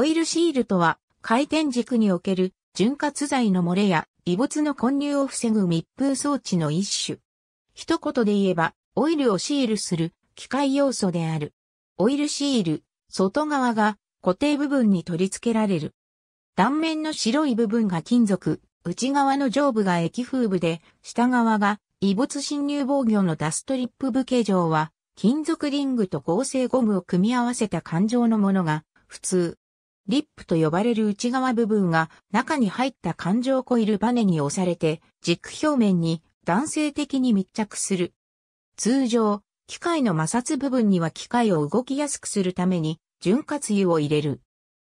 オイルシールとは、回転軸における潤滑剤の漏れや異物の混入を防ぐ密封装置の一種。一言で言えば、オイルをシールする機械要素である。オイルシール、外側が固定部分に取り付けられる。断面の白い部分が金属、内側の上部が液風部で、下側が異物侵入防御のダストリップ部形状は、金属リングと合成ゴムを組み合わせた感情のものが普通。リップと呼ばれる内側部分が中に入った環状コイルバネに押されて軸表面に弾性的に密着する。通常、機械の摩擦部分には機械を動きやすくするために潤滑油を入れる。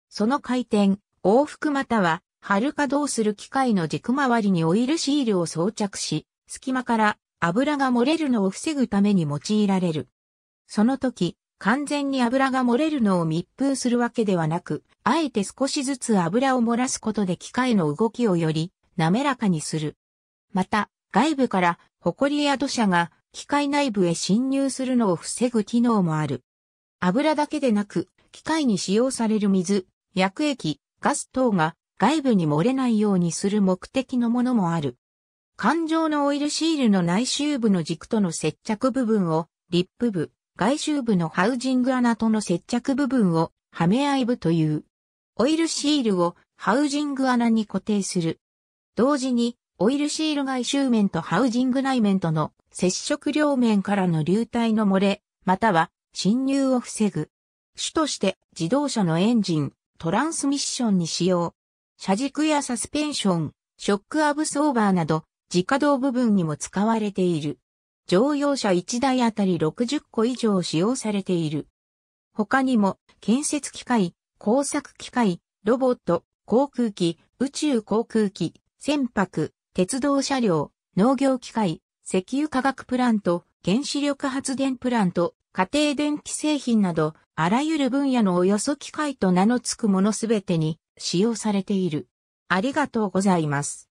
その回転、往復または、春稼働する機械の軸周りにオイルシールを装着し、隙間から油が漏れるのを防ぐために用いられる。その時、完全に油が漏れるのを密封するわけではなく、あえて少しずつ油を漏らすことで機械の動きをより滑らかにする。また、外部から埃や土砂が機械内部へ侵入するのを防ぐ機能もある。油だけでなく、機械に使用される水、薬液、ガス等が外部に漏れないようにする目的のものもある。環状のオイルシールの内周部の軸との接着部分をリップ部、外周部のハウジング穴との接着部分をはめ合い部という。オイルシールをハウジング穴に固定する。同時に、オイルシール外周面とハウジング内面との接触両面からの流体の漏れ、または侵入を防ぐ。主として自動車のエンジン、トランスミッションに使用。車軸やサスペンション、ショックアブソーバーなど、自稼働部分にも使われている。乗用車1台あたり60個以上使用されている。他にも、建設機械、工作機械、ロボット、航空機、宇宙航空機、船舶、鉄道車両、農業機械、石油化学プラント、原子力発電プラント、家庭電気製品など、あらゆる分野のおよそ機械と名の付くものすべてに使用されている。ありがとうございます。